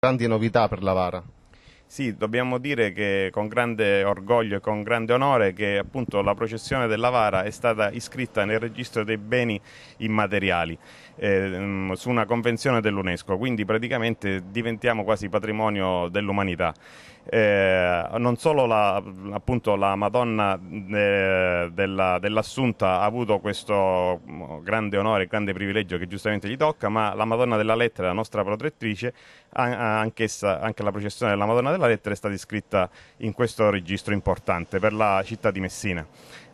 grandi novità per l'Avara. Sì, dobbiamo dire che con grande orgoglio e con grande onore che appunto la processione della Vara è stata iscritta nel registro dei beni immateriali eh, su una convenzione dell'UNESCO, quindi praticamente diventiamo quasi patrimonio dell'umanità. Eh, non solo la, appunto, la Madonna de, eh, della, dell'Assunta ha avuto questo mm, grande onore, grande privilegio che giustamente gli tocca, ma la Madonna della Lettera, la nostra protettrice, anch'essa, anche la processione della Madonna della la lettera è stata iscritta in questo registro importante per la città di Messina.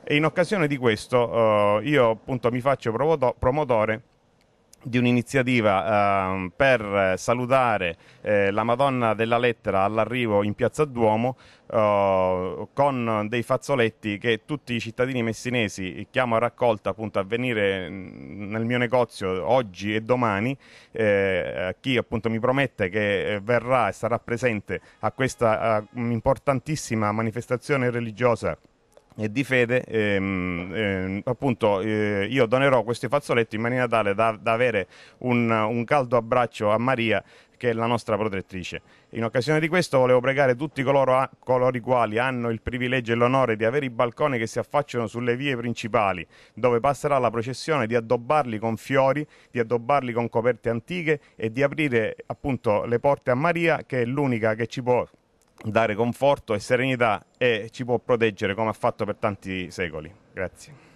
E in occasione di questo eh, io appunto mi faccio promotore di un'iniziativa eh, per salutare eh, la Madonna della Lettera all'arrivo in Piazza Duomo eh, con dei fazzoletti che tutti i cittadini messinesi chiamo a raccolta appunto a venire mm, nel mio negozio oggi e domani a eh, chi appunto mi promette che eh, verrà e sarà presente a questa a eh, importantissima manifestazione religiosa e di fede, ehm, ehm, appunto eh, io donerò questi fazzoletti in maniera tale da, da avere un, un caldo abbraccio a Maria che è la nostra protettrice. In occasione di questo volevo pregare tutti coloro, a, coloro i quali hanno il privilegio e l'onore di avere i balconi che si affacciano sulle vie principali, dove passerà la processione, di addobbarli con fiori, di addobbarli con coperte antiche e di aprire appunto le porte a Maria, che è l'unica che ci può dare conforto e serenità e ci può proteggere come ha fatto per tanti secoli. Grazie.